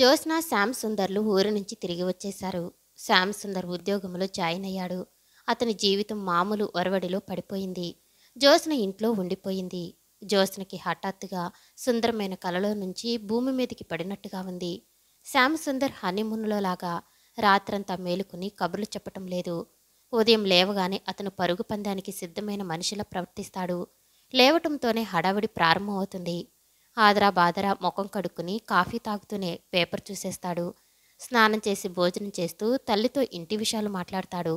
జ్యోత్స్న శ్యామ్ సుందర్లు ఊరు నుంచి తిరిగి వచ్చేశారు శ్యామ్ సుందర్ ఉద్యోగంలో జాయిన్ అయ్యాడు అతని జీవితం మామూలు ఒరవడిలో పడిపోయింది జ్యోత్స్న ఇంట్లో ఉండిపోయింది జ్యోత్స్నకి హఠాత్తుగా సుందరమైన కలలో నుంచి భూమి మీదకి పడినట్టుగా ఉంది శ్యామ్ సుందర్ హనీమూన్లో లాగా రాత్రంతా మేలుకుని కబుర్లు చెప్పటం లేదు ఉదయం లేవగానే అతను పరుగు పందానికి సిద్ధమైన మనిషిలా ప్రవర్తిస్తాడు లేవటంతోనే హడావిడి ప్రారంభమవుతుంది ఆదరా బాదరా ముఖం కడుక్కుని కాఫీ తాగుతూనే పేపర్ చూసేస్తాడు స్నానం చేసి భోజనం చేస్తూ తల్లితో ఇంటి విషయాలు మాట్లాడతాడు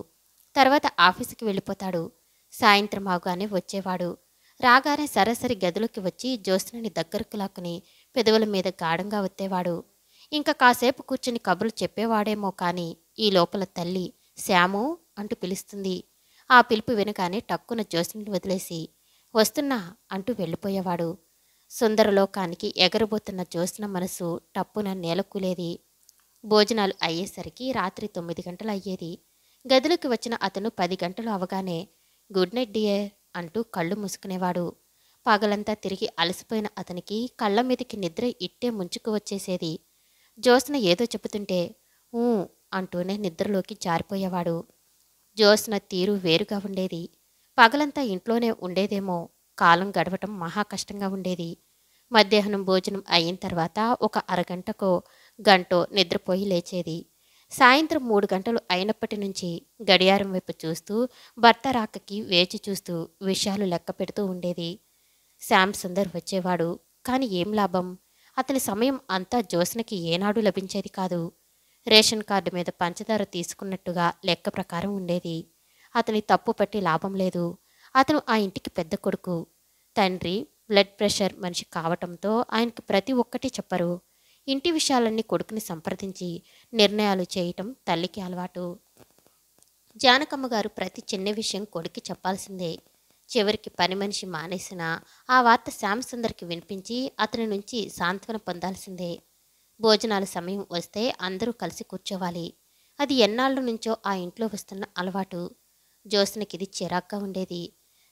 తర్వాత ఆఫీసుకి వెళ్ళిపోతాడు సాయంత్రం ఆగానే వచ్చేవాడు రాగానే సరాసరి గదిలోకి వచ్చి జ్యోత్స్నని దగ్గరకు లాక్కుని పెదవుల మీద గాఢంగా వత్తేవాడు ఇంకా కాసేపు కూర్చుని కబుర్లు చెప్పేవాడేమో కానీ ఈ లోపల తల్లి శ్యాము అంటూ పిలుస్తుంది ఆ పిలుపు వినగానే టక్కున జ్యోత్స్ని వదిలేసి వస్తున్నా అంటూ వెళ్ళిపోయేవాడు సుందరలోకానికి ఎగరబోతున్న జ్యోత్స్న మనసు టప్పున నేలకూలేది భోజనాలు అయ్యేసరికి రాత్రి తొమ్మిది గంటలు అయ్యేది గదిలోకి వచ్చిన అతను పది గంటలు అవగానే గుడ్ నైట్ డియర్ అంటూ కళ్ళు మూసుకునేవాడు పగలంతా తిరిగి అలసిపోయిన అతనికి కళ్ళ మీదకి నిద్ర ఇట్టే ముంచుకు వచ్చేసేది జ్యోత్స్న ఏదో చెబుతుంటే ఊ అంటూనే నిద్రలోకి జారిపోయేవాడు జ్యోత్స్న తీరు వేరుగా ఉండేది పగలంతా ఇంట్లోనే ఉండేదేమో కాలం గడవటం మహా కష్టంగా ఉండేది మధ్యాహ్నం భోజనం అయిన తర్వాత ఒక అరగంటకో గంటో నిద్రపోయి లేచేది సాయంత్రం మూడు గంటలు అయినప్పటి నుంచి గడియారం వైపు చూస్తూ భర్త రాకకి వేచి చూస్తూ విషయాలు లెక్క పెడుతూ ఉండేది శ్యామ్ సుందర్ వచ్చేవాడు కానీ ఏం లాభం అతని సమయం అంతా జ్యోత్స్నకి ఏనాడు లభించేది కాదు రేషన్ కార్డు మీద పంచదార తీసుకున్నట్టుగా లెక్క ప్రకారం ఉండేది అతని తప్పు పట్టి లాభం లేదు అతను ఆ ఇంటికి పెద్ద కొడుకు తండ్రి బ్లడ్ ప్రెషర్ మనిషి కావటంతో ఆయనకు ప్రతి ఒక్కటి చెప్పరు ఇంటి విషయాలన్నీ కొడుకుని సంప్రదించి నిర్ణయాలు చేయటం తల్లికి అలవాటు జానకమ్మ గారు ప్రతి చిన్న విషయం కొడుకు చెప్పాల్సిందే చివరికి పని మనిషి మానేసిన ఆ వార్త శ్యామసుందర్కి వినిపించి అతని నుంచి సాంత్వన పొందాల్సిందే భోజనాల సమయం వస్తే అందరూ కలిసి కూర్చోవాలి అది ఎన్నాళ్ళ నుంచో ఆ ఇంట్లో వస్తున్న అలవాటు జోస్నకిది చిరాగ్గా ఉండేది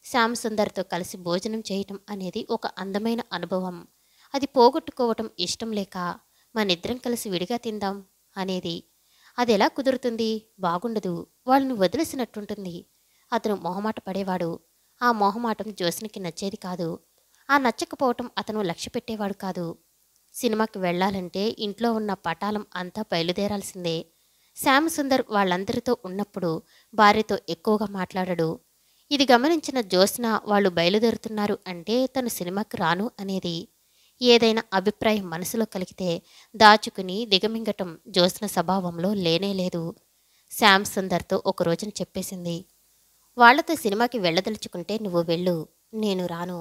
శ్యామ్ సుందర్తో కలిసి భోజనం చేయటం అనేది ఒక అందమైన అనుభవం అది పోగొట్టుకోవటం ఇష్టం లేక ఇద్దరం కలిసి విడిగా తిందాం అనేది అది ఎలా కుదురుతుంది బాగుండదు వాళ్ళని వదిలేసినట్టుంటుంది అతను మొహమాట పడేవాడు ఆ మొహమాటం జోసినికి నచ్చేది కాదు ఆ నచ్చకపోవటం అతను లక్ష్య పెట్టేవాడు కాదు సినిమాకి వెళ్ళాలంటే ఇంట్లో ఉన్న పటాలం అంతా బయలుదేరాల్సిందే శ్యామ్ సుందర్ వాళ్ళందరితో ఉన్నప్పుడు భార్యతో ఎక్కువగా మాట్లాడడు ఇది గమనించిన జ్యోత్స్న వాళ్ళు బయలుదేరుతున్నారు అంటే తను సినిమాకి రాను అనేది ఏదైనా అభిప్రాయం మనసులో కలిగితే దాచుకుని దిగమింగటం జ్యోత్స్న స్వభావంలో లేనేలేదు శ్యామ్ సుందర్తో ఒక రోజున చెప్పేసింది వాళ్లతో సినిమాకి వెళ్ళదలుచుకుంటే నువ్వు వెళ్ళు నేను రాను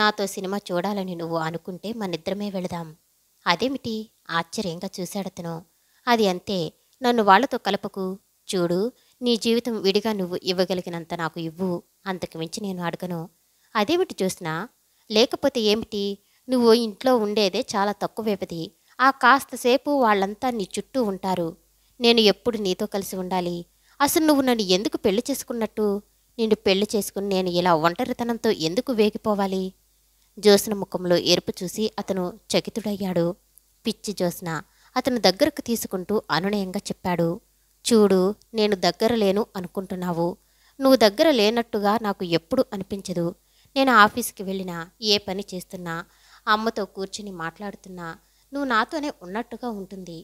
నాతో సినిమా చూడాలని నువ్వు అనుకుంటే మనిద్దరమే వెళదాం అదేమిటి ఆశ్చర్యంగా చూశాడతను అది అంతే నన్ను వాళ్లతో కలపకు చూడు నీ జీవితం విడిగా నువ్వు ఇవ్వగలిగినంత నాకు ఇవ్వు అంతకు మించి నేను అడగను అదేమిటి చూసినా లేకపోతే ఏమిటి నువ్వు ఇంట్లో ఉండేదే చాలా తక్కువ వ్యవధి ఆ కాస్తసేపు వాళ్ళంతా నీ చుట్టూ ఉంటారు నేను ఎప్పుడు నీతో కలిసి ఉండాలి అసలు నువ్వు నన్ను ఎందుకు పెళ్లి చేసుకున్నట్టు నిన్ను పెళ్లి చేసుకుని నేను ఇలా ఒంటరితనంతో ఎందుకు వేగిపోవాలి జోసిన ముఖంలో ఎరుపు చూసి అతను చకితుడయ్యాడు పిచ్చి జోసిన అతను దగ్గరకు తీసుకుంటూ అనునయంగా చెప్పాడు చూడు నేను దగ్గర లేను అనుకుంటున్నావు నువ్వు దగ్గర లేనట్టుగా నాకు ఎప్పుడు అనిపించదు నేను ఆఫీస్కి వెళ్ళినా ఏ పని చేస్తున్నా అమ్మతో కూర్చుని మాట్లాడుతున్నా నువ్వు నాతోనే ఉన్నట్టుగా ఉంటుంది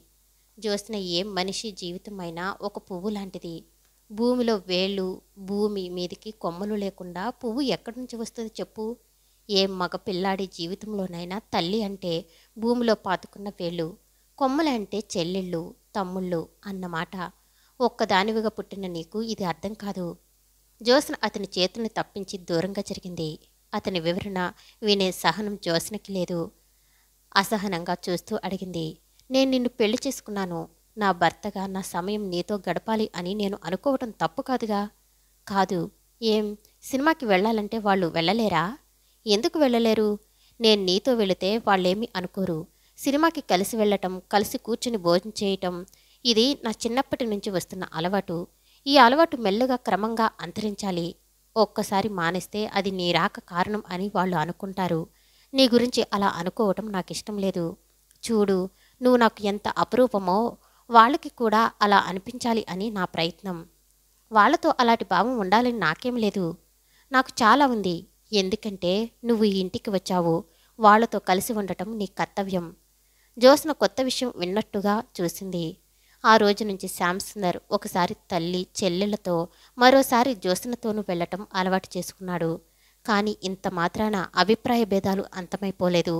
జ్యోత్స్న ఏ మనిషి జీవితమైనా ఒక పువ్వు లాంటిది భూమిలో వేళ్ళు భూమి మీదికి కొమ్మలు లేకుండా పువ్వు ఎక్కడి నుంచి వస్తుంది చెప్పు ఏ మగ పిల్లాడి జీవితంలోనైనా తల్లి అంటే భూమిలో పాతుకున్న వేళ్ళు అంటే చెల్లెళ్ళు తమ్ముళ్ళు అన్నమాట ఒక్కదానివిగా పుట్టిన నీకు ఇది అర్థం కాదు జోసన్ అతని చేతుల్ని తప్పించి దూరంగా జరిగింది అతని వివరణ వినే సహనం జోస్నకి లేదు అసహనంగా చూస్తూ అడిగింది నేను నిన్ను పెళ్లి చేసుకున్నాను నా భర్తగా నా సమయం నీతో గడపాలి అని నేను అనుకోవటం తప్పు కాదుగా కాదు ఏం సినిమాకి వెళ్ళాలంటే వాళ్ళు వెళ్ళలేరా ఎందుకు వెళ్ళలేరు నేను నీతో వెళితే వాళ్ళేమీ అనుకోరు సినిమాకి కలిసి వెళ్ళటం కలిసి కూర్చుని భోజనం చేయటం ఇది నా చిన్నప్పటి నుంచి వస్తున్న అలవాటు ఈ అలవాటు మెల్లగా క్రమంగా అంతరించాలి ఒక్కసారి మానేస్తే అది నీ రాక కారణం అని వాళ్ళు అనుకుంటారు నీ గురించి అలా అనుకోవటం నాకు ఇష్టం లేదు చూడు నువ్వు నాకు ఎంత అపురూపమో వాళ్ళకి కూడా అలా అనిపించాలి అని నా ప్రయత్నం వాళ్ళతో అలాంటి భావం ఉండాలని నాకేం లేదు నాకు చాలా ఉంది ఎందుకంటే నువ్వు ఈ ఇంటికి వచ్చావు వాళ్ళతో కలిసి ఉండటం నీ కర్తవ్యం జోస్న కొత్త విషయం విన్నట్టుగా చూసింది ఆ రోజు నుంచి శాంసుందర్ ఒకసారి తల్లి చెల్లెళ్లతో మరోసారి జ్యోత్సనతోనూ వెళ్లటం అలవాటు చేసుకున్నాడు కానీ ఇంత మాత్రాన అభిప్రాయ భేదాలు అంతమైపోలేదు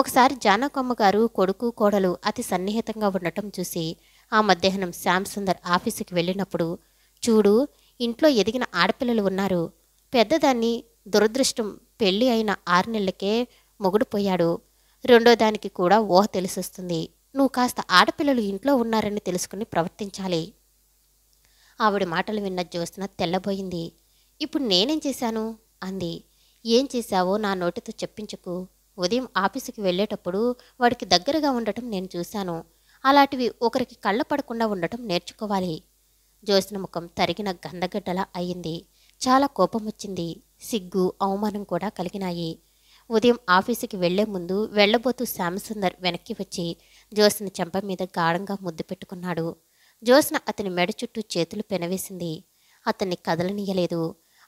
ఒకసారి జానకమ్మ గారు కొడుకు కోడలు అతి సన్నిహితంగా ఉండటం చూసి ఆ మధ్యాహ్నం శ్యామ్ ఆఫీసుకి వెళ్ళినప్పుడు చూడు ఇంట్లో ఎదిగిన ఆడపిల్లలు ఉన్నారు పెద్దదాన్ని దురదృష్టం పెళ్లి అయిన ఆరు నెలలకే మొగుడుపోయాడు రెండోదానికి రెండో దానికి కూడా ఊహ తెలిసొస్తుంది నువ్వు కాస్త ఆడపిల్లలు ఇంట్లో ఉన్నారని తెలుసుకుని ప్రవర్తించాలి ఆవిడ మాటలు విన్న జ్యోత్స్న తెల్లబోయింది ఇప్పుడు నేనేం చేశాను అంది ఏం చేశావో నా నోటితో చెప్పించుకు ఉదయం ఆఫీసుకి వెళ్ళేటప్పుడు వాడికి దగ్గరగా ఉండటం నేను చూశాను అలాంటివి ఒకరికి కళ్ళ పడకుండా ఉండటం నేర్చుకోవాలి జ్యోత్స్న ముఖం తరిగిన గందగడ్డలా అయ్యింది చాలా కోపం వచ్చింది సిగ్గు అవమానం కూడా కలిగినాయి ఉదయం ఆఫీసుకి వెళ్లే ముందు వెళ్లబోతూ శ్యామసుందర్ వెనక్కి వచ్చి జోస్న చెంప మీద గాఢంగా ముద్దు పెట్టుకున్నాడు జోస్న అతని మెడ చుట్టూ చేతులు పెనవేసింది అతన్ని కదలనీయలేదు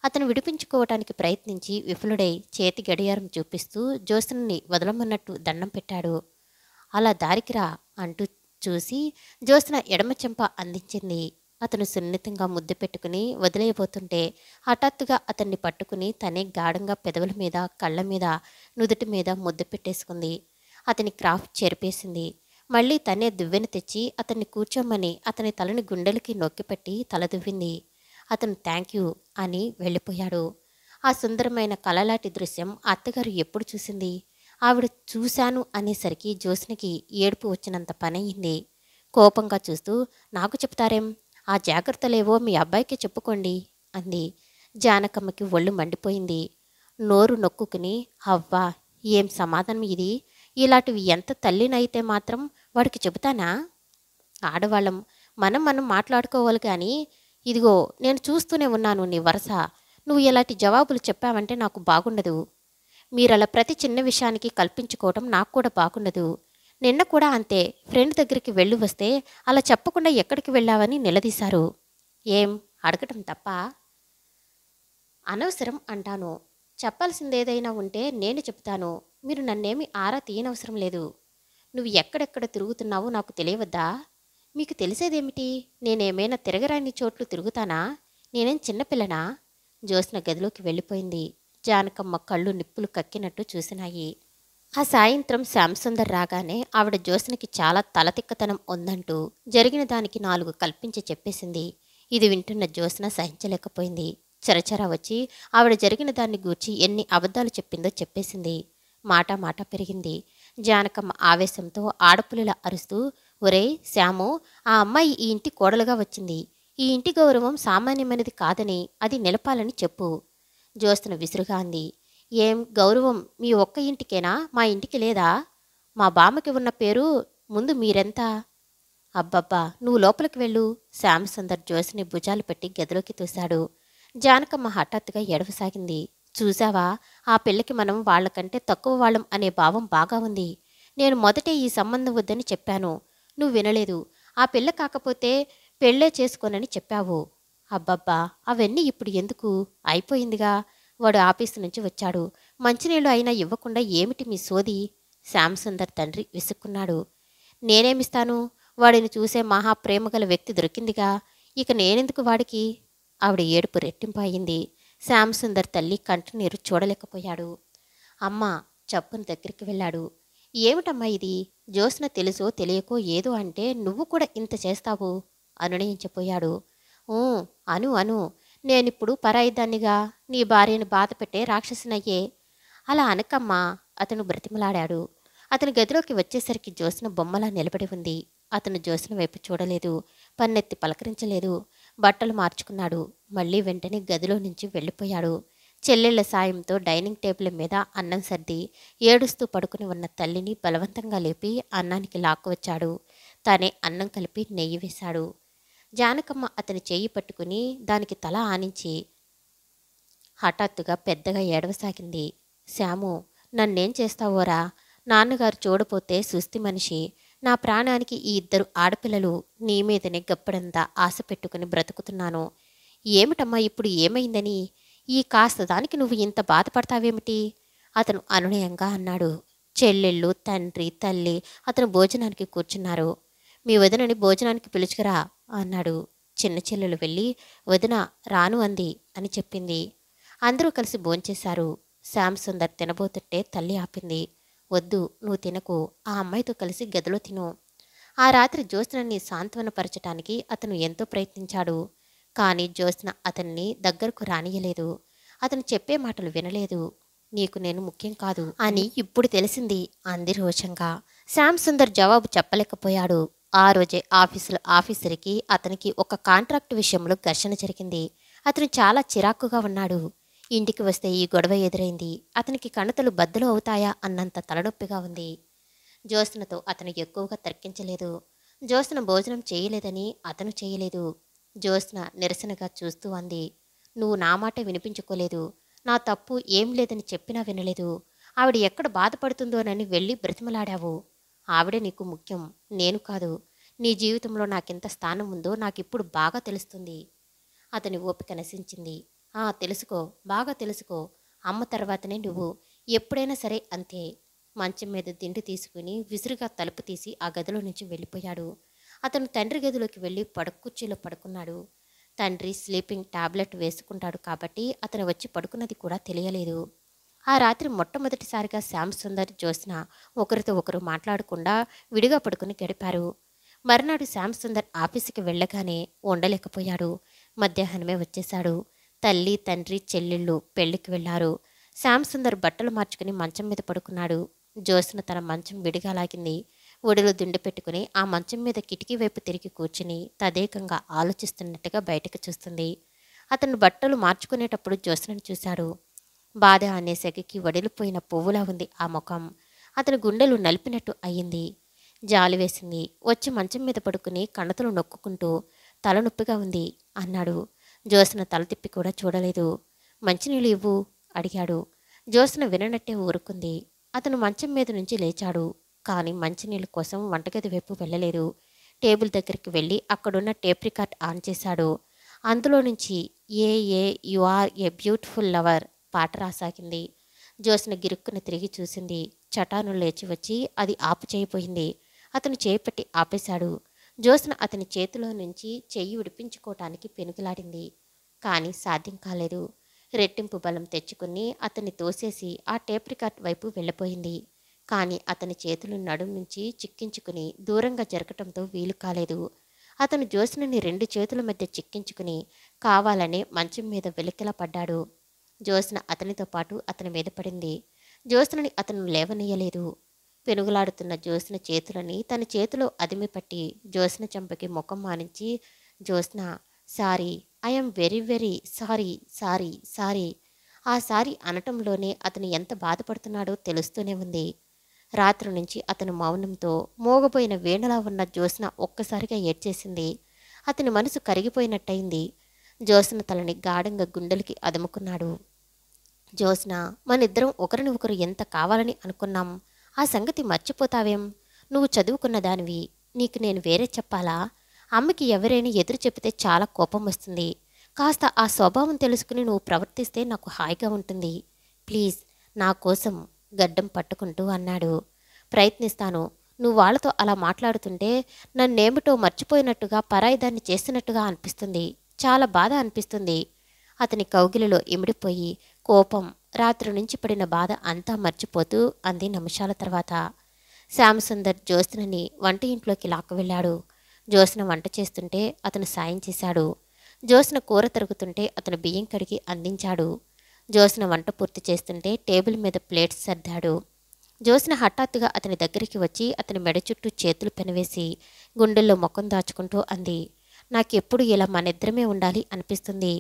అతను విడిపించుకోవటానికి ప్రయత్నించి విఫలుడై చేతి గడియారం చూపిస్తూ జోస్నని వదలమన్నట్టు దండం పెట్టాడు అలా దారికిరా అంటూ చూసి జోస్న ఎడమ చెంప అందించింది అతను సున్నితంగా ముద్దు పెట్టుకుని వదిలేయబోతుంటే హఠాత్తుగా అతన్ని పట్టుకుని తనే గాఢంగా పెదవుల మీద కళ్ళ మీద నుదుటి మీద ముద్దు పెట్టేసుకుంది అతని క్రాఫ్ట్ చెరిపేసింది మళ్ళీ తనే దువ్వెను తెచ్చి అతన్ని కూర్చోమని అతని తలని గుండెలకి నొక్కిపెట్టి తల దువ్వింది అతను థ్యాంక్ యూ అని వెళ్ళిపోయాడు ఆ సుందరమైన కలలాటి దృశ్యం అత్తగారు ఎప్పుడు చూసింది ఆవిడ చూశాను అనేసరికి జ్యోత్స్నకి ఏడుపు వచ్చినంత పనయింది కోపంగా చూస్తూ నాకు చెప్తారేం ఆ జాగ్రత్తలేవో మీ అబ్బాయికి చెప్పుకోండి అంది జానకమ్మకి ఒళ్ళు మండిపోయింది నోరు నొక్కుకుని అవ్వా ఏం సమాధానం ఇది ఇలాంటివి ఎంత తల్లినైతే మాత్రం వాడికి చెబుతానా ఆడవాళ్ళం మనం మనం మాట్లాడుకోవాలి కానీ ఇదిగో నేను చూస్తూనే ఉన్నాను నీ వరస నువ్వు ఇలాంటి జవాబులు చెప్పావంటే నాకు బాగుండదు మీరు అలా ప్రతి చిన్న విషయానికి కల్పించుకోవడం నాకు కూడా బాగుండదు నిన్న కూడా అంతే ఫ్రెండ్ దగ్గరికి వెళ్ళి వస్తే అలా చెప్పకుండా ఎక్కడికి వెళ్ళావని నిలదీశారు ఏం అడగటం తప్ప అనవసరం అంటాను చెప్పాల్సిందేదైనా ఉంటే నేను చెప్తాను మీరు నన్నేమి ఆరా తీయనవసరం లేదు నువ్వు ఎక్కడెక్కడ తిరుగుతున్నావో నాకు తెలియవద్దా మీకు తెలిసేదేమిటి నేనేమైనా తిరగరాని చోట్లు తిరుగుతానా నేనేం చిన్నపిల్లనా జ్యోత్స్న గదిలోకి వెళ్ళిపోయింది జానకమ్మ కళ్ళు నిప్పులు కక్కినట్టు చూసినాయి ఆ సాయంత్రం శ్యాంసుందర్ రాగానే ఆవిడ జ్యోత్స్నకి చాలా తలతిక్కతనం ఉందంటూ జరిగిన దానికి నాలుగు కల్పించి చెప్పేసింది ఇది వింటున్న జ్యోత్స్న సహించలేకపోయింది చరచరా వచ్చి ఆవిడ జరిగిన దాన్ని గూర్చి ఎన్ని అబద్ధాలు చెప్పిందో చెప్పేసింది మాట మాట పెరిగింది జానకమ్మ ఆవేశంతో ఆడపులుల అరుస్తూ ఒరే శ్యాము ఆ అమ్మాయి ఈ ఇంటి కోడలుగా వచ్చింది ఈ ఇంటి గౌరవం సామాన్యమైనది కాదని అది నిలపాలని చెప్పు జ్యోత్స్న విసురుగా అంది ఏం గౌరవం మీ ఒక్క ఇంటికేనా మా ఇంటికి లేదా మా బామ్మకి ఉన్న పేరు ముందు మీరెంతా అబ్బబ్బా నువ్వు లోపలికి వెళ్ళు శ్యామసుందర్ సుందర్ భుజాలు పెట్టి గదిలోకి తూశాడు జానకమ్మ హఠాత్తుగా ఎడవసాగింది చూసావా ఆ పిల్లకి మనం వాళ్ళకంటే తక్కువ వాళ్ళం అనే భావం బాగా ఉంది నేను మొదటే ఈ సంబంధం వద్దని చెప్పాను నువ్వు వినలేదు ఆ పిల్ల కాకపోతే పెళ్ళే చేసుకోనని చెప్పావు అబ్బబ్బా అవన్నీ ఇప్పుడు ఎందుకు అయిపోయిందిగా వాడు ఆఫీసు నుంచి వచ్చాడు మంచినీళ్ళు అయినా ఇవ్వకుండా ఏమిటి మీ సోది శ్యామసుందర్ తండ్రి విసుక్కున్నాడు నేనేమిస్తాను వాడిని చూసే మహాప్రేమ గల వ్యక్తి దొరికిందిగా ఇక నేనెందుకు వాడికి ఆవిడ ఏడుపు రెట్టింపు అయింది శ్యామసుందర్ తల్లి కంటినీరు చూడలేకపోయాడు అమ్మ చప్పున దగ్గరికి వెళ్ళాడు ఏమిటమ్మా ఇది జ్యోత్స్న తెలుసో తెలియకో ఏదో అంటే నువ్వు కూడా ఇంత చేస్తావు అనునయించిపోయాడు అను అను నేనిప్పుడు పరాయిదాన్నిగా నీ భార్యను బాధ పెట్టే రాక్షసునయ్యే అలా అనకమ్మా అతను బ్రతిమలాడాడు అతని గదిలోకి వచ్చేసరికి జోస్న బొమ్మలా నిలబడి ఉంది అతను జ్యోత్స్న వైపు చూడలేదు పన్నెత్తి పలకరించలేదు బట్టలు మార్చుకున్నాడు మళ్ళీ వెంటనే గదిలో నుంచి వెళ్ళిపోయాడు చెల్లెళ్ల సాయంతో డైనింగ్ టేబుల్ మీద అన్నం సర్ది ఏడుస్తూ పడుకుని ఉన్న తల్లిని బలవంతంగా లేపి అన్నానికి లాక్కువచ్చాడు తానే అన్నం కలిపి నెయ్యి వేశాడు జానకమ్మ అతని చేయి పట్టుకుని దానికి తల ఆనించి హఠాత్తుగా పెద్దగా ఏడవసాగింది శ్యాము నన్నేం చేస్తావోరా నాన్నగారు చూడపోతే సుస్తి మనిషి నా ప్రాణానికి ఈ ఇద్దరు ఆడపిల్లలు నీ మీదనే గప్పడంతా ఆశ పెట్టుకుని బ్రతుకుతున్నాను ఏమిటమ్మా ఇప్పుడు ఏమైందని ఈ కాస్త దానికి నువ్వు ఇంత బాధపడతావేమిటి అతను అనునయంగా అన్నాడు చెల్లెళ్ళు తండ్రి తల్లి అతను భోజనానికి కూర్చున్నారు మీ వదినని భోజనానికి పిలుచుకురా అన్నాడు చిన్న చెల్లెలు వెళ్ళి వదిన రాను అంది అని చెప్పింది అందరూ కలిసి భోంచేశారు శ్యామ్ సుందర్ తినబోతుంటే తల్లి ఆపింది వద్దు నువ్వు తినకు ఆ అమ్మాయితో కలిసి గదిలో తిను ఆ రాత్రి జ్యోత్స్నని సాంత్వనపరచటానికి అతను ఎంతో ప్రయత్నించాడు కానీ జ్యోత్స్న అతన్ని దగ్గరకు రానియలేదు అతను చెప్పే మాటలు వినలేదు నీకు నేను ముఖ్యం కాదు అని ఇప్పుడు తెలిసింది అంది రోషంగా శ్యామ్ సుందర్ జవాబు చెప్పలేకపోయాడు ఆ రోజే ఆఫీసుల ఆఫీసర్కి అతనికి ఒక కాంట్రాక్ట్ విషయంలో ఘర్షణ జరిగింది అతను చాలా చిరాకుగా ఉన్నాడు ఇంటికి వస్తే ఈ గొడవ ఎదురైంది అతనికి కణతలు బద్దలు అవుతాయా అన్నంత తలనొప్పిగా ఉంది జ్యోత్స్నతో అతను ఎక్కువగా తర్కించలేదు జ్యోత్స్న భోజనం చేయలేదని అతను చేయలేదు జ్యోత్స్న నిరసనగా చూస్తూ అంది నువ్వు నా మాట వినిపించుకోలేదు నా తప్పు ఏం లేదని చెప్పినా వినలేదు ఆవిడ ఎక్కడ బాధపడుతుందోనని వెళ్ళి బ్రతిమలాడావు ఆవిడ నీకు ముఖ్యం నేను కాదు నీ జీవితంలో నాకెంత స్థానం ఉందో నాకిప్పుడు బాగా తెలుస్తుంది అతని ఓపిక నశించింది తెలుసుకో బాగా తెలుసుకో అమ్మ తర్వాతనే నువ్వు ఎప్పుడైనా సరే అంతే మంచం మీద దిండు తీసుకుని విసురుగా తలుపు తీసి ఆ గదిలో నుంచి వెళ్ళిపోయాడు అతను తండ్రి గదిలోకి వెళ్ళి పడుకుర్చీలో పడుకున్నాడు తండ్రి స్లీపింగ్ టాబ్లెట్ వేసుకుంటాడు కాబట్టి అతను వచ్చి పడుకున్నది కూడా తెలియలేదు ఆ రాత్రి మొట్టమొదటిసారిగా శ్యామ్ సుందర్ జోస్న ఒకరితో ఒకరు మాట్లాడకుండా విడిగా పడుకుని గడిపారు మరునాడు శ్యామ్ సుందర్ ఆఫీసుకి వెళ్ళగానే ఉండలేకపోయాడు మధ్యాహ్నమే వచ్చేశాడు తల్లి తండ్రి చెల్లెళ్ళు పెళ్లికి వెళ్లారు శ్యామ్ బట్టలు మార్చుకుని మంచం మీద పడుకున్నాడు జోసిన తన మంచం విడిగా లాగింది ఒడిలో దుండు పెట్టుకుని ఆ మంచం మీద కిటికీ వైపు తిరిగి కూర్చుని తదేకంగా ఆలోచిస్తున్నట్టుగా బయటకు చూస్తుంది అతను బట్టలు మార్చుకునేటప్పుడు జోస్నను చూశాడు బాధ అనే సెగకి వడిలిపోయిన పువ్వులా ఉంది ఆ ముఖం అతని గుండెలు నలిపినట్టు అయ్యింది జాలి వేసింది వచ్చి మంచం మీద పడుకుని కణతలు నొక్కుకుంటూ తలనొప్పిగా ఉంది అన్నాడు జోసన తల తిప్పి కూడా చూడలేదు మంచినీళ్ళు ఇవ్వు అడిగాడు జోసన విననట్టే ఊరుకుంది అతను మంచం మీద నుంచి లేచాడు కానీ మంచినీళ్ళ కోసం వంటగది వైపు వెళ్ళలేదు టేబుల్ దగ్గరికి వెళ్ళి అక్కడున్న టేప్ రికార్డ్ ఆన్ చేశాడు అందులో నుంచి ah ah you are a beautiful lover పాట రాసాగింది జోస్న గిరుక్కున తిరిగి చూసింది చటాను లేచి వచ్చి అది ఆపు చేయబోయింది అతను చేపట్టి ఆపేశాడు జోస్న అతని చేతిలో నుంచి చెయ్యి విడిపించుకోవటానికి పెనుగులాడింది కానీ సాధ్యం కాలేదు రెట్టింపు బలం తెచ్చుకుని అతన్ని తోసేసి ఆ టేప్ రికార్డ్ వైపు వెళ్ళిపోయింది కానీ అతని చేతులు నడుం నుంచి చిక్కించుకుని దూరంగా జరగటంతో వీలు కాలేదు అతను జోస్నని రెండు చేతుల మధ్య చిక్కించుకుని కావాలనే మంచం మీద వెలికిలా పడ్డాడు జోస్న అతనితో పాటు అతని మీద పడింది జోస్నని అతను లేవనీయలేదు పెనుగులాడుతున్న జ్యోత్స్న చేతులని తన చేతిలో అదిమిపట్టి జ్యోత్స్న చెంపకి ముఖం మానించి Jyotsna sorry I'm very very sorry sorry sorry ఆ సారీ అనటంలోనే అతను ఎంత బాధపడుతున్నాడో తెలుస్తూనే ఉంది రాత్రి నుంచి అతను మౌనంతో మోగపోయిన వేణలా ఉన్న జ్యోత్స్న ఒక్కసారిగా ఏడ్చేసింది అతని మనసు కరిగిపోయినట్టయింది జ్యోత్స్న తలని గాఢంగా గుండెలకి అదుముకున్నాడు జ్యోత్స్న మనిద్దరం ఒకరిని ఒకరు ఎంత కావాలని అనుకున్నాం ఆ సంగతి మర్చిపోతావేం నువ్వు చదువుకున్న దానివి నీకు నేను వేరే చెప్పాలా అమ్మకి ఎవరైనా ఎదురు చెబితే చాలా కోపం వస్తుంది కాస్త ఆ స్వభావం తెలుసుకుని నువ్వు ప్రవర్తిస్తే నాకు హాయిగా ఉంటుంది ప్లీజ్ నా కోసం గడ్డం పట్టుకుంటూ అన్నాడు ప్రయత్నిస్తాను నువ్వు వాళ్ళతో అలా మాట్లాడుతుంటే నన్నేమిటో మర్చిపోయినట్టుగా పరాయిదాన్ని చేస్తున్నట్టుగా అనిపిస్తుంది చాలా బాధ అనిపిస్తుంది అతని కౌగిలిలో ఇమిడిపోయి కోపం రాత్రి నుంచి పడిన బాధ అంతా మర్చిపోతూ అంది నిమిషాల తర్వాత శ్యామసుందర్ జ్యోత్స్నని వంట ఇంట్లోకి వెళ్ళాడు జ్యోత్స్న వంట చేస్తుంటే అతను సాయం చేశాడు జ్యోత్స్న కూర తరుగుతుంటే అతను బియ్యం కడిగి అందించాడు జ్యోత్స్న వంట పూర్తి చేస్తుంటే టేబుల్ మీద ప్లేట్స్ సర్దాడు జ్యోత్స్న హఠాత్తుగా అతని దగ్గరికి వచ్చి అతని మెడ చుట్టూ చేతులు పెనవేసి గుండెల్లో ముఖం దాచుకుంటూ అంది నాకెప్పుడు ఇలా మనిద్దరమే ఉండాలి అనిపిస్తుంది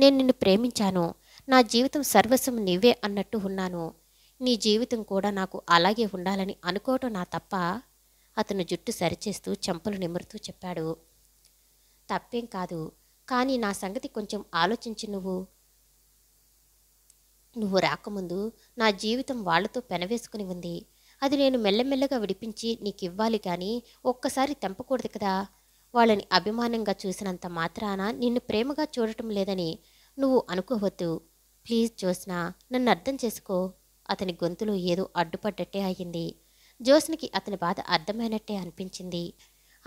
నేను నిన్ను ప్రేమించాను నా జీవితం సర్వస్వం నీవే అన్నట్టు ఉన్నాను నీ జీవితం కూడా నాకు అలాగే ఉండాలని అనుకోవటం నా తప్ప అతను జుట్టు సరిచేస్తూ చెంపలు నిమురుతూ చెప్పాడు తప్పేం కాదు కానీ నా సంగతి కొంచెం ఆలోచించి నువ్వు నువ్వు రాకముందు నా జీవితం వాళ్లతో పెనవేసుకుని ఉంది అది నేను మెల్లమెల్లగా విడిపించి నీకు ఇవ్వాలి కానీ ఒక్కసారి తెంపకూడదు కదా వాళ్ళని అభిమానంగా చూసినంత మాత్రాన నిన్ను ప్రేమగా చూడటం లేదని నువ్వు అనుకోవద్దు ప్లీజ్ జ్యోత్స్న నన్ను అర్థం చేసుకో అతని గొంతులో ఏదో అడ్డుపడ్డట్టే అయింది జ్యోత్స్నకి అతని బాధ అర్థమైనట్టే అనిపించింది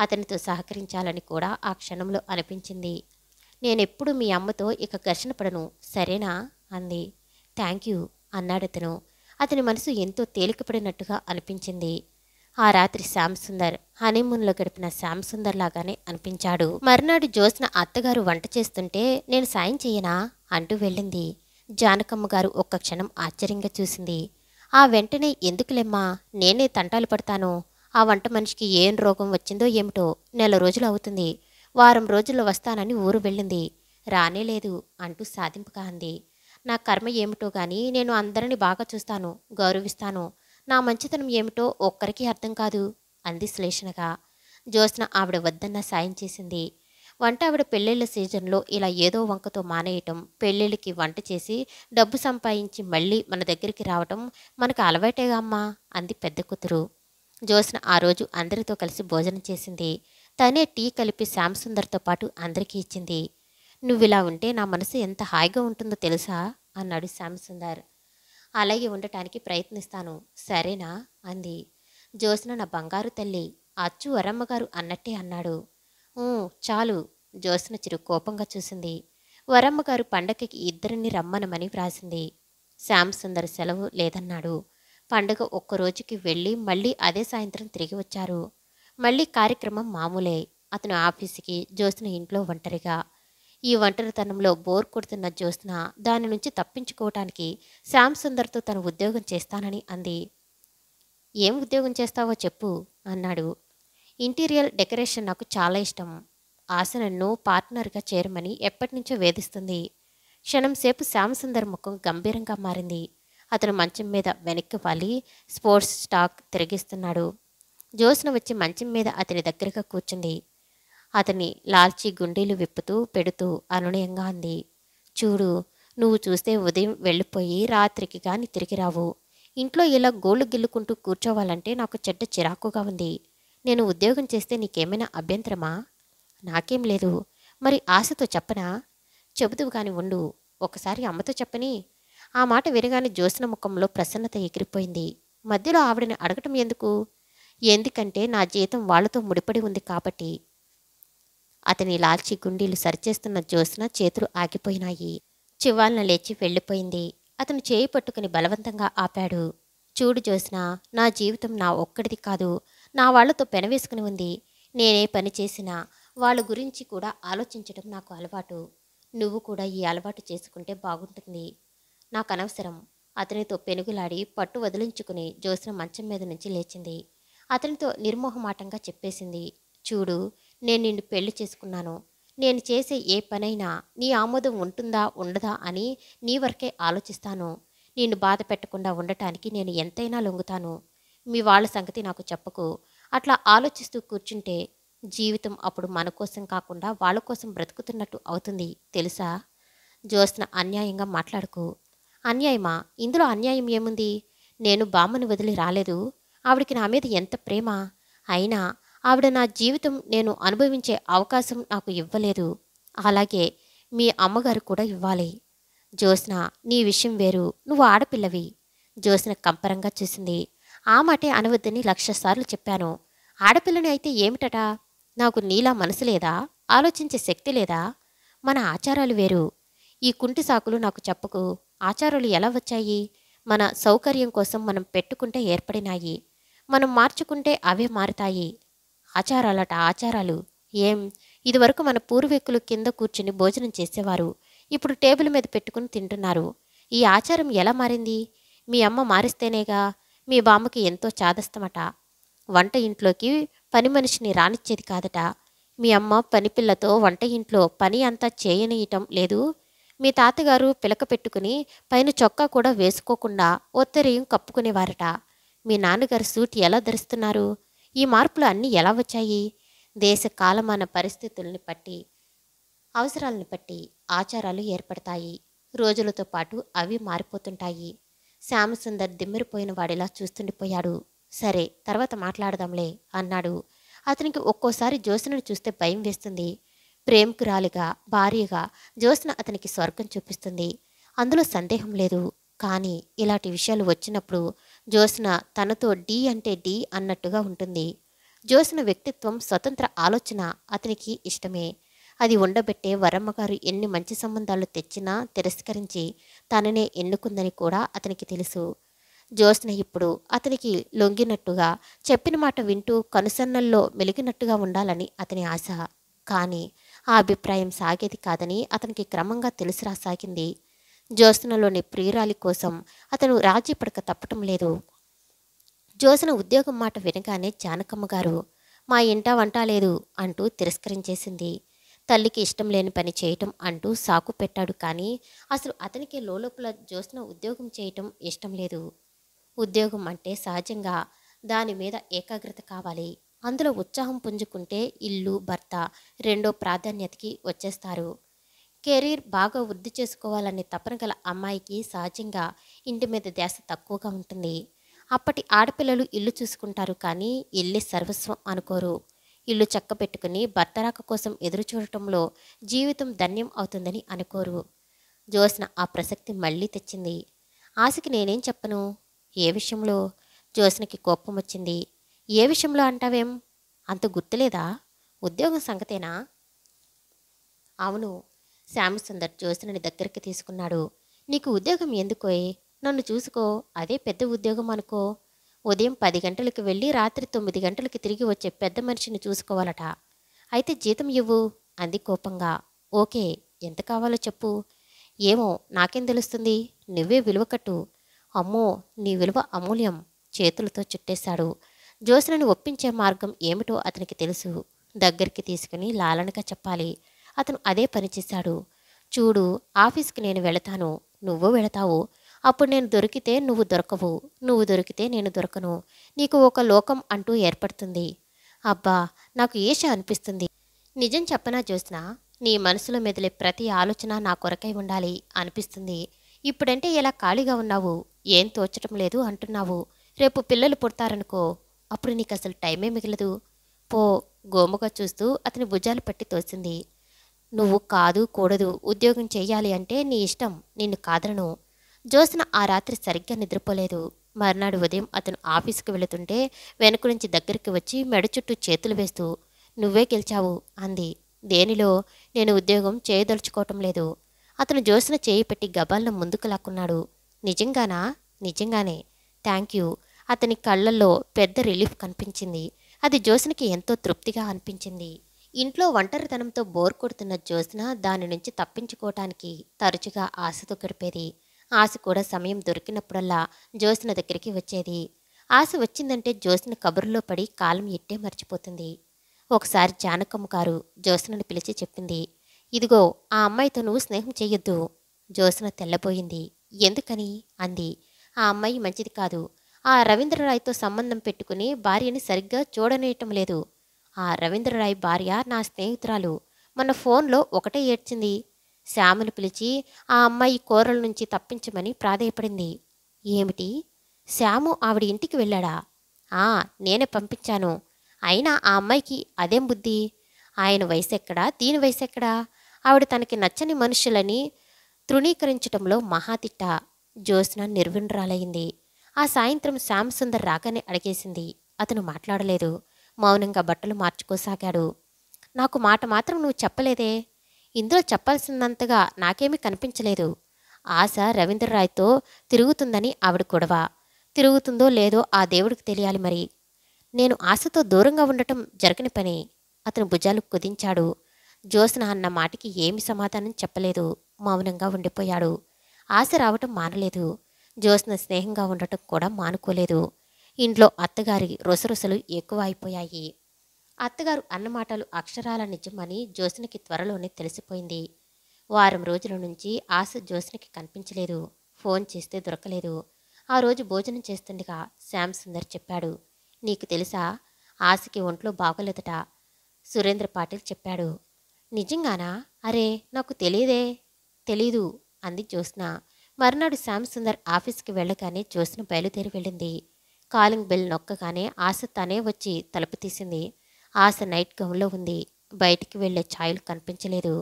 అతనితో సహకరించాలని కూడా ఆ క్షణంలో అనిపించింది నేనెప్పుడు మీ అమ్మతో ఇక ఘర్షణ పడను సరేనా అంది థ్యాంక్ యూ అన్నాడతను అతని మనసు ఎంతో తేలికపడినట్టుగా అనిపించింది ఆ రాత్రి శ్యామ్సుందర్ హనీమూన్లో గడిపిన శ్యామ్సుందర్ లాగానే అనిపించాడు మర్నాడు జ్యోత్స్న అత్తగారు వంట చేస్తుంటే నేను సాయం చేయనా అంటూ వెళ్ళింది జానకమ్మ గారు ఒక్క క్షణం ఆశ్చర్యంగా చూసింది ఆ వెంటనే ఎందుకులేమ్మా నేనే తంటాలు పడతాను ఆ వంట మనిషికి ఏం రోగం వచ్చిందో ఏమిటో నెల రోజులు అవుతుంది వారం రోజుల్లో వస్తానని ఊరు వెళ్ళింది రానేలేదు అంటూ సాధింపుగా అంది నా కర్మ ఏమిటో కానీ నేను అందరిని బాగా చూస్తాను గౌరవిస్తాను నా మంచితనం ఏమిటో ఒక్కరికి అర్థం కాదు అంది శ్లేషణగా జ్యోత్స్న ఆవిడ వద్దన్న సాయం చేసింది వంట ఆవిడ పెళ్ళిళ్ళ సీజన్లో ఇలా ఏదో వంకతో మానేయటం పెళ్ళిళ్ళకి వంట చేసి డబ్బు సంపాదించి మళ్ళీ మన దగ్గరికి రావటం మనకు అలవాటేగా అమ్మా అంది పెద్ద కూతురు జోసిన ఆ రోజు అందరితో కలిసి భోజనం చేసింది తనే టీ కలిపి శ్యామ్సుందర్తో పాటు అందరికీ ఇచ్చింది నువ్వు ఇలా ఉంటే నా మనసు ఎంత హాయిగా ఉంటుందో తెలుసా అన్నాడు శ్యామ్సుందర్ అలాగే ఉండటానికి ప్రయత్నిస్తాను సరేనా అంది జోసిన నా బంగారు తల్లి అచ్చు వరమ్మగారు అన్నట్టే అన్నాడు చాలు జ్యోత్స్న చిరు కోపంగా చూసింది వరమ్మగారు పండగకి ఇద్దరిని రమ్మనమని వ్రాసింది శ్యామ్ సుందర్ సెలవు లేదన్నాడు పండగ ఒక్కరోజుకి వెళ్ళి మళ్ళీ అదే సాయంత్రం తిరిగి వచ్చారు మళ్ళీ కార్యక్రమం మామూలే అతను ఆఫీసుకి జ్యోత్స్న ఇంట్లో ఒంటరిగా ఈ ఒంటరితనంలో బోర్ కొడుతున్న జ్యోత్స్న దాని నుంచి తప్పించుకోవటానికి శ్యామ్ సుందర్తో తన ఉద్యోగం చేస్తానని అంది ఏం ఉద్యోగం చేస్తావో చెప్పు అన్నాడు ఇంటీరియర్ డెకరేషన్ నాకు చాలా ఇష్టం ఆశ నన్ను పార్ట్నర్గా చేరమని ఎప్పటి నుంచో వేధిస్తుంది సేపు శ్యామసుందర్ ముఖం గంభీరంగా మారింది అతను మంచం మీద వెనక్కి వాలి స్పోర్ట్స్ స్టాక్ తిరిగిస్తున్నాడు జోస్న వచ్చి మంచం మీద అతని దగ్గరగా కూర్చుంది అతని లాల్చి గుండీలు విప్పుతూ పెడుతూ అనునయంగా అంది చూడు నువ్వు చూస్తే ఉదయం వెళ్ళిపోయి రాత్రికి కానీ తిరిగి రావు ఇంట్లో ఇలా గోళ్ళు గిల్లుకుంటూ కూర్చోవాలంటే నాకు చెడ్డ చిరాకుగా ఉంది నేను ఉద్యోగం చేస్తే నీకేమైనా అభ్యంతరమా నాకేం లేదు మరి ఆశతో చెప్పనా చెబుతూ కాని ఉండు ఒకసారి అమ్మతో చెప్పని ఆ మాట వినగానే జోసిన ముఖంలో ప్రసన్నత ఎగిరిపోయింది మధ్యలో ఆవిడని అడగటం ఎందుకు ఎందుకంటే నా జీతం వాళ్లతో ముడిపడి ఉంది కాబట్టి అతని లాల్చి గుండీలు సరిచేస్తున్న జోసిన చేతులు ఆగిపోయినాయి చివాలన లేచి వెళ్ళిపోయింది అతను చేయి పట్టుకుని బలవంతంగా ఆపాడు చూడు జోసిన నా జీవితం నా ఒక్కడిది కాదు నా వాళ్లతో పెనవేసుకుని ఉంది నేనే పని చేసినా వాళ్ళ గురించి కూడా ఆలోచించడం నాకు అలవాటు నువ్వు కూడా ఈ అలవాటు చేసుకుంటే బాగుంటుంది నాకు అనవసరం అతనితో పెనుగులాడి పట్టు వదిలించుకుని జోసిన మంచం మీద నుంచి లేచింది అతనితో నిర్మోహమాటంగా చెప్పేసింది చూడు నేను నిన్ను పెళ్లి చేసుకున్నాను నేను చేసే ఏ పనైనా నీ ఆమోదం ఉంటుందా ఉండదా అని నీ వరకే ఆలోచిస్తాను నిన్ను బాధ పెట్టకుండా ఉండటానికి నేను ఎంతైనా లొంగుతాను మీ వాళ్ళ సంగతి నాకు చెప్పకు అట్లా ఆలోచిస్తూ కూర్చుంటే జీవితం అప్పుడు మన కోసం కాకుండా వాళ్ళ కోసం బ్రతుకుతున్నట్టు అవుతుంది తెలుసా జోస్న అన్యాయంగా మాట్లాడుకు అన్యాయమా ఇందులో అన్యాయం ఏముంది నేను బామ్మను వదిలి రాలేదు ఆవిడికి నా మీద ఎంత ప్రేమ అయినా ఆవిడ నా జీవితం నేను అనుభవించే అవకాశం నాకు ఇవ్వలేదు అలాగే మీ అమ్మగారు కూడా ఇవ్వాలి జోస్న నీ విషయం వేరు నువ్వు ఆడపిల్లవి జోస్న కంపరంగా చూసింది ఆ మాటే అనవద్దని లక్షసార్లు చెప్పాను ఆడపిల్లని అయితే ఏమిటట నాకు నీలా మనసు లేదా ఆలోచించే శక్తి లేదా మన ఆచారాలు వేరు ఈ కుంటి సాకులు నాకు చెప్పకు ఆచారాలు ఎలా వచ్చాయి మన సౌకర్యం కోసం మనం పెట్టుకుంటే ఏర్పడినాయి మనం మార్చుకుంటే అవే మారుతాయి ఆచారాలట ఆచారాలు ఏం ఇదివరకు మన పూర్వీకులు కింద కూర్చుని భోజనం చేసేవారు ఇప్పుడు టేబుల్ మీద పెట్టుకుని తింటున్నారు ఈ ఆచారం ఎలా మారింది మీ అమ్మ మారిస్తేనేగా మీ బామ్మకి ఎంతో చాదస్తమట వంట ఇంట్లోకి పని మనిషిని రానిచ్చేది కాదట మీ అమ్మ పనిపిల్లతో వంట ఇంట్లో పని అంతా చేయనీయటం లేదు మీ తాతగారు పిలక పెట్టుకుని పైన చొక్కా కూడా వేసుకోకుండా ఒత్తరేయం కప్పుకునేవారట మీ నాన్నగారు సూట్ ఎలా ధరిస్తున్నారు ఈ మార్పులు అన్నీ ఎలా వచ్చాయి దేశ కాలమాన పరిస్థితుల్ని బట్టి అవసరాలను బట్టి ఆచారాలు ఏర్పడతాయి రోజులతో పాటు అవి మారిపోతుంటాయి శ్యామసుందర్ దిమ్మిరిపోయిన వాడిలా చూస్తుండిపోయాడు సరే తర్వాత మాట్లాడదాంలే అన్నాడు అతనికి ఒక్కోసారి జ్యోత్స్నను చూస్తే భయం వేస్తుంది ప్రేమకురాలిగా భార్యగా జ్యోత్స్న అతనికి స్వర్గం చూపిస్తుంది అందులో సందేహం లేదు కానీ ఇలాంటి విషయాలు వచ్చినప్పుడు జ్యోత్స్న తనతో డి అంటే డి అన్నట్టుగా ఉంటుంది జ్యోత్స్న వ్యక్తిత్వం స్వతంత్ర ఆలోచన అతనికి ఇష్టమే అది ఉండబెట్టే వరమ్మ గారు ఎన్ని మంచి సంబంధాలు తెచ్చినా తిరస్కరించి తననే ఎన్నుకుందని కూడా అతనికి తెలుసు జ్యోత్స్న ఇప్పుడు అతనికి లొంగినట్టుగా చెప్పిన మాట వింటూ కనుసన్నల్లో మెలిగినట్టుగా ఉండాలని అతని ఆశ కానీ ఆ అభిప్రాయం సాగేది కాదని అతనికి క్రమంగా తెలుసు రాసాగింది జ్యోత్స్నలోని ప్రియురాలి కోసం అతను రాజీ పడక తప్పటం లేదు జ్యోత్స్న ఉద్యోగం మాట వినగానే జానకమ్మ గారు మా ఇంటా వంట లేదు అంటూ తిరస్కరించేసింది తల్లికి ఇష్టం లేని పని చేయటం అంటూ సాకు పెట్టాడు కానీ అసలు అతనికి లోలోపల జ్యోత్స్న ఉద్యోగం చేయటం ఇష్టం లేదు ఉద్యోగం అంటే సహజంగా దాని మీద ఏకాగ్రత కావాలి అందులో ఉత్సాహం పుంజుకుంటే ఇల్లు భర్త రెండో ప్రాధాన్యతకి వచ్చేస్తారు కెరీర్ బాగా వృద్ధి చేసుకోవాలనే తపన గల అమ్మాయికి సహజంగా ఇంటి మీద ధ్యాస తక్కువగా ఉంటుంది అప్పటి ఆడపిల్లలు ఇల్లు చూసుకుంటారు కానీ ఇల్లే సర్వస్వం అనుకోరు ఇల్లు చక్క పెట్టుకుని భర్త రాక కోసం ఎదురు చూడటంలో జీవితం ధన్యం అవుతుందని అనుకోరు జోస్న ఆ ప్రసక్తి మళ్ళీ తెచ్చింది ఆశకి నేనేం చెప్పను ఏ విషయంలో జోస్నకి కోపం వచ్చింది ఏ విషయంలో అంటావేం అంత గుర్తులేదా ఉద్యోగం సంగతేనా అవును శ్యామసుందర్ జోస్నని దగ్గరికి తీసుకున్నాడు నీకు ఉద్యోగం ఎందుకోయ్ నన్ను చూసుకో అదే పెద్ద ఉద్యోగం అనుకో ఉదయం పది గంటలకు వెళ్ళి రాత్రి తొమ్మిది గంటలకు తిరిగి వచ్చే పెద్ద మనిషిని చూసుకోవాలట అయితే జీతం ఇవ్వు అంది కోపంగా ఓకే ఎంత కావాలో చెప్పు ఏమో నాకేం తెలుస్తుంది నువ్వే విలువ కట్టు అమ్మో నీ విలువ అమూల్యం చేతులతో చుట్టేశాడు జోసులను ఒప్పించే మార్గం ఏమిటో అతనికి తెలుసు దగ్గరికి తీసుకుని లాలనగా చెప్పాలి అతను అదే పనిచేశాడు చూడు ఆఫీస్కి నేను వెళతాను నువ్వు వెళతావు అప్పుడు నేను దొరికితే నువ్వు దొరకవు నువ్వు దొరికితే నేను దొరకను నీకు ఒక లోకం అంటూ ఏర్పడుతుంది అబ్బా నాకు ఏష అనిపిస్తుంది నిజం చెప్పనా జ్యోత్స్న నీ మనసులో మెదిలే ప్రతి ఆలోచన నా కొరకై ఉండాలి అనిపిస్తుంది ఇప్పుడంటే ఇలా ఖాళీగా ఉన్నావు ఏం తోచటం లేదు అంటున్నావు రేపు పిల్లలు పుడతారనుకో అప్పుడు నీకు అసలు టైమే మిగలదు పో గోముగా చూస్తూ అతని భుజాలు పట్టి తోసింది నువ్వు కాదు కూడదు ఉద్యోగం చేయాలి అంటే నీ ఇష్టం నిన్ను కాదరను జోసన ఆ రాత్రి సరిగ్గా నిద్రపోలేదు మర్నాడు ఉదయం అతను ఆఫీసుకు వెళుతుంటే వెనుక నుంచి దగ్గరికి వచ్చి మెడ చుట్టూ చేతులు వేస్తూ నువ్వే గెలిచావు అంది దేనిలో నేను ఉద్యోగం చేయదలుచుకోవటం లేదు అతను జ్యోత్స్న చేయి పెట్టి గబాలను ముందుకు లాక్కున్నాడు నిజంగానా నిజంగానే థ్యాంక్ యూ అతని కళ్ళల్లో పెద్ద రిలీఫ్ కనిపించింది అది జ్యోత్స్నకి ఎంతో తృప్తిగా అనిపించింది ఇంట్లో ఒంటరితనంతో బోర్ కొడుతున్న జ్యోత్స్న దాని నుంచి తప్పించుకోవటానికి తరచుగా ఆశతో గడిపేది ఆశ కూడా సమయం దొరికినప్పుడల్లా జ్యోస్న దగ్గరికి వచ్చేది ఆశ వచ్చిందంటే జ్యోస్న కబుర్లో పడి కాలం ఎట్టే మర్చిపోతుంది ఒకసారి జానకమ్మ గారు జ్యోస్నని పిలిచి చెప్పింది ఇదిగో ఆ అమ్మాయితో నువ్వు స్నేహం చేయొద్దు జ్యోస్న తెల్లబోయింది ఎందుకని అంది ఆ అమ్మాయి మంచిది కాదు ఆ రవీంద్రరాయ్తో సంబంధం పెట్టుకుని భార్యని సరిగ్గా చూడనేయటం లేదు ఆ రవీంద్రరాయ్ భార్య నా స్నేహితురాలు మన ఫోన్లో ఒకటే ఏడ్చింది శ్యామను పిలిచి ఆ అమ్మాయి కూరల నుంచి తప్పించమని ప్రాధేయపడింది ఏమిటి శ్యాము ఆవిడ ఇంటికి వెళ్ళాడా ఆ నేనే పంపించాను అయినా ఆ అమ్మాయికి అదేం బుద్ధి ఆయన వయసు దీని వయసు ఆవిడ తనకి నచ్చని మనుషులని తృణీకరించడంలో మహాతిట్ట జ్యోత్స్న నిర్విణరాలయ్యింది ఆ సాయంత్రం శ్యామసుందర్ రాగానే అడిగేసింది అతను మాట్లాడలేదు మౌనంగా బట్టలు మార్చుకోసాగాడు నాకు మాట మాత్రం నువ్వు చెప్పలేదే ఇందులో చెప్పాల్సినంతగా నాకేమీ కనిపించలేదు ఆశ రవీంద్రరాయ్తో తిరుగుతుందని ఆవిడ గొడవ తిరుగుతుందో లేదో ఆ దేవుడికి తెలియాలి మరి నేను ఆశతో దూరంగా ఉండటం జరగని పని అతను భుజాలు కుదించాడు జ్యోత్న అన్న మాటకి ఏమి సమాధానం చెప్పలేదు మౌనంగా ఉండిపోయాడు ఆశ రావటం మానలేదు జ్యోత్స్న స్నేహంగా ఉండటం కూడా మానుకోలేదు ఇంట్లో అత్తగారి రొసరొసలు ఎక్కువ అయిపోయాయి అత్తగారు అన్నమాటలు అక్షరాల నిజమని జ్యోత్స్నకి త్వరలోనే తెలిసిపోయింది వారం రోజుల నుంచి ఆశ జ్యోత్స్నకి కనిపించలేదు ఫోన్ చేస్తే దొరకలేదు ఆ రోజు భోజనం చేస్తుండగా శ్యామ్ సుందర్ చెప్పాడు నీకు తెలుసా ఆశకి ఒంట్లో బాగోలేదట సురేంద్ర పాటిల్ చెప్పాడు నిజంగానా అరే నాకు తెలియదే తెలీదు అంది జ్యోత్స్న మర్నాడు శ్యామ్ సుందర్ ఆఫీస్కి వెళ్ళగానే జ్యోత్స్న బయలుదేరి వెళ్ళింది కాలింగ్ బెల్ నొక్కగానే ఆశ తనే వచ్చి తలుపు తీసింది ఆశ నైట్ గౌన్లో ఉంది బయటికి వెళ్ళే ఛాయలు కనిపించలేదు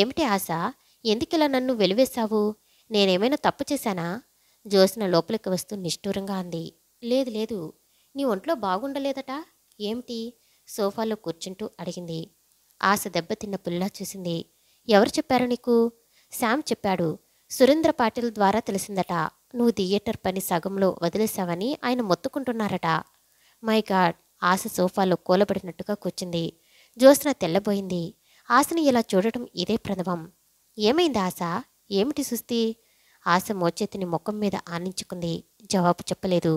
ఏమిటి ఆశ ఎందుకిలా నన్ను వెలివేశావు నేనేమైనా తప్పు చేశానా జోసిన లోపలికి వస్తూ నిష్ఠూరంగా అంది లేదు లేదు నీ ఒంట్లో బాగుండలేదట ఏమిటి సోఫాలో కూర్చుంటూ అడిగింది ఆశ దెబ్బతిన్న పుల్లా చూసింది ఎవరు చెప్పారు నీకు శామ్ చెప్పాడు సురేంద్ర పాటిల్ ద్వారా తెలిసిందట నువ్వు థియేటర్ పని సగంలో వదిలేశావని ఆయన మొత్తుకుంటున్నారట మై గాడ్ ఆశ సోఫాలో కూలబడినట్టుగా కూర్చుంది జ్యోత్స్న తెల్లబోయింది ఆశని ఇలా చూడటం ఇదే ప్రథమం ఏమైంది ఆశ ఏమిటి సుస్తి ఆశ మోచేతిని ముఖం మీద ఆనించుకుంది జవాబు చెప్పలేదు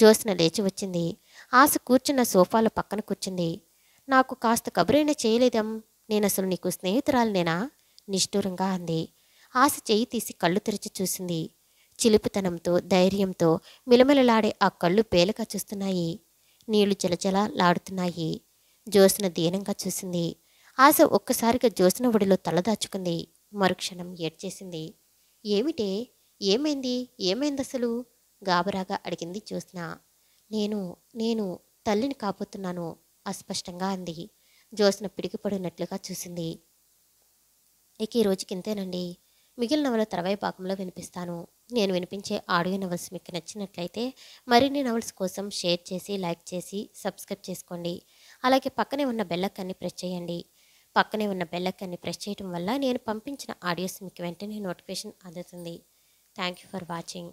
జ్యోత్స్న లేచి వచ్చింది ఆశ కూర్చున్న సోఫాలో పక్కన కూర్చుంది నాకు కాస్త కబురైనా చేయలేదం నేనసలు నీకు స్నేహితురాలనేనా నిష్ఠూరంగా అంది ఆశ చేయి తీసి కళ్ళు తెరిచి చూసింది చిలుపుతనంతో ధైర్యంతో మిలమిలలాడే ఆ కళ్ళు పేలక చూస్తున్నాయి నీళ్లు చెలచెల లాడుతున్నాయి జ్యోత్స్న దీనంగా చూసింది ఆశ ఒక్కసారిగా జ్యోత్స్న ఒడిలో తలదాచుకుంది మరుక్షణం ఏడ్చేసింది ఏమిటే ఏమైంది ఏమైంది అసలు గాబరాగా అడిగింది జ్యోత్స్న నేను నేను తల్లిని కాపోతున్నాను అస్పష్టంగా అంది జ్యోస్న పిడికిపడినట్లుగా చూసింది ఇక ఈ రోజుకి ఇంతేనండి మిగిలిన నవల తర్వాయి భాగంలో వినిపిస్తాను నేను వినిపించే ఆడియో నవల్స్ మీకు నచ్చినట్లయితే మరిన్ని నవల్స్ కోసం షేర్ చేసి లైక్ చేసి సబ్స్క్రైబ్ చేసుకోండి అలాగే పక్కనే ఉన్న బెల్లక్కన్ని ప్రెస్ చేయండి పక్కనే ఉన్న బెల్లక్కన్ని ప్రెస్ చేయడం వల్ల నేను పంపించిన ఆడియోస్ మీకు వెంటనే నోటిఫికేషన్ అందుతుంది థ్యాంక్ యూ ఫర్ వాచింగ్